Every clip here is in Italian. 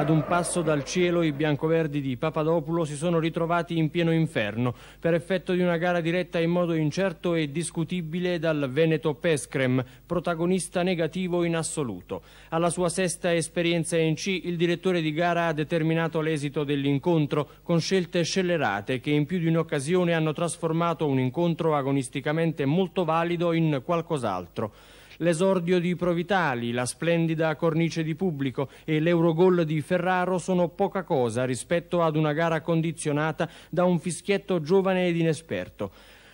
Ad un passo dal cielo i biancoverdi di Papadopulo si sono ritrovati in pieno inferno per effetto di una gara diretta in modo incerto e discutibile dal Veneto Pescrem, protagonista negativo in assoluto. Alla sua sesta esperienza in C il direttore di gara ha determinato l'esito dell'incontro con scelte scellerate che in più di un'occasione hanno trasformato un incontro agonisticamente molto valido in qualcos'altro. L'esordio di Provitali, la splendida cornice di pubblico e l'Eurogol di Ferraro sono poca cosa rispetto ad una gara condizionata da un fischietto giovane ed inesperto.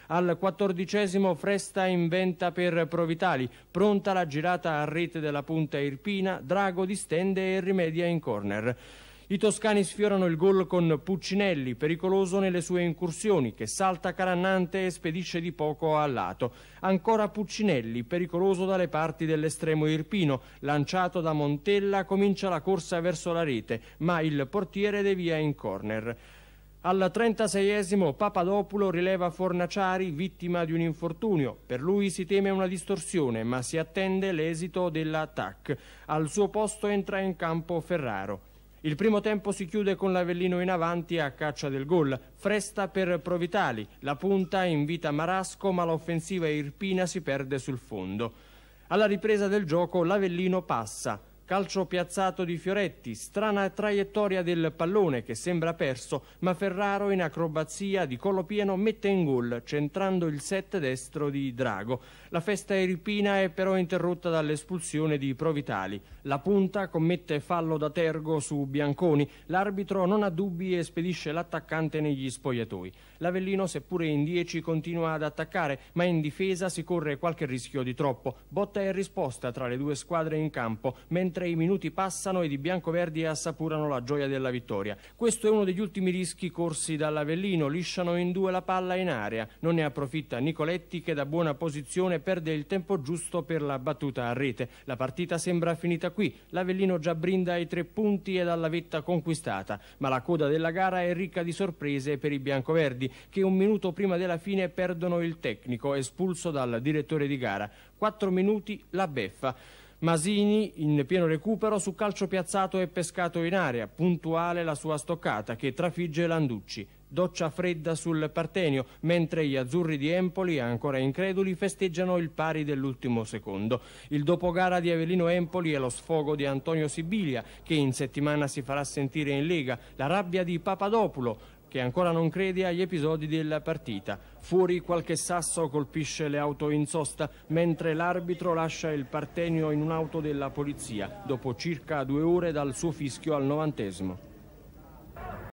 Al quattordicesimo Fresta inventa per Provitali, pronta la girata a rete della punta Irpina, Drago distende e rimedia in corner. I toscani sfiorano il gol con Puccinelli, pericoloso nelle sue incursioni, che salta carannante e spedisce di poco a lato. Ancora Puccinelli, pericoloso dalle parti dell'estremo irpino, lanciato da Montella, comincia la corsa verso la rete, ma il portiere devia in corner. Al 36esimo Papadopulo rileva Fornaciari vittima di un infortunio. Per lui si teme una distorsione, ma si attende l'esito dell'attacco. Al suo posto entra in campo Ferraro. Il primo tempo si chiude con l'Avellino in avanti a caccia del gol. Fresta per Provitali, la punta invita Marasco ma l'offensiva irpina si perde sul fondo. Alla ripresa del gioco l'Avellino passa. Calcio piazzato di Fioretti, strana traiettoria del pallone che sembra perso, ma Ferraro in acrobazia di Colopieno mette in gol, centrando il set destro di Drago. La festa irpina è però interrotta dall'espulsione di Provitali. La punta commette fallo da tergo su Bianconi, l'arbitro non ha dubbi e spedisce l'attaccante negli spogliatoi. L'Avellino, seppure in 10, continua ad attaccare, ma in difesa si corre qualche rischio di troppo. Botta e risposta tra le due squadre in campo, mentre mentre i minuti passano ed i biancoverdi assapurano la gioia della vittoria. Questo è uno degli ultimi rischi corsi dall'Avellino, lisciano in due la palla in area, non ne approfitta Nicoletti che da buona posizione perde il tempo giusto per la battuta a rete. La partita sembra finita qui, l'Avellino già brinda ai tre punti ed alla vetta conquistata, ma la coda della gara è ricca di sorprese per i biancoverdi che un minuto prima della fine perdono il tecnico espulso dal direttore di gara. Quattro minuti la beffa. Masini in pieno recupero su calcio piazzato e pescato in area, puntuale la sua stoccata che trafigge Landucci. Doccia fredda sul Partenio, mentre gli azzurri di Empoli, ancora increduli, festeggiano il pari dell'ultimo secondo. Il dopogara di Avellino Empoli è lo sfogo di Antonio Sibilia, che in settimana si farà sentire in Lega, la rabbia di Papadopulo, che ancora non crede agli episodi della partita. Fuori qualche sasso colpisce le auto in sosta, mentre l'arbitro lascia il partenio in un'auto della polizia, dopo circa due ore dal suo fischio al novantesimo.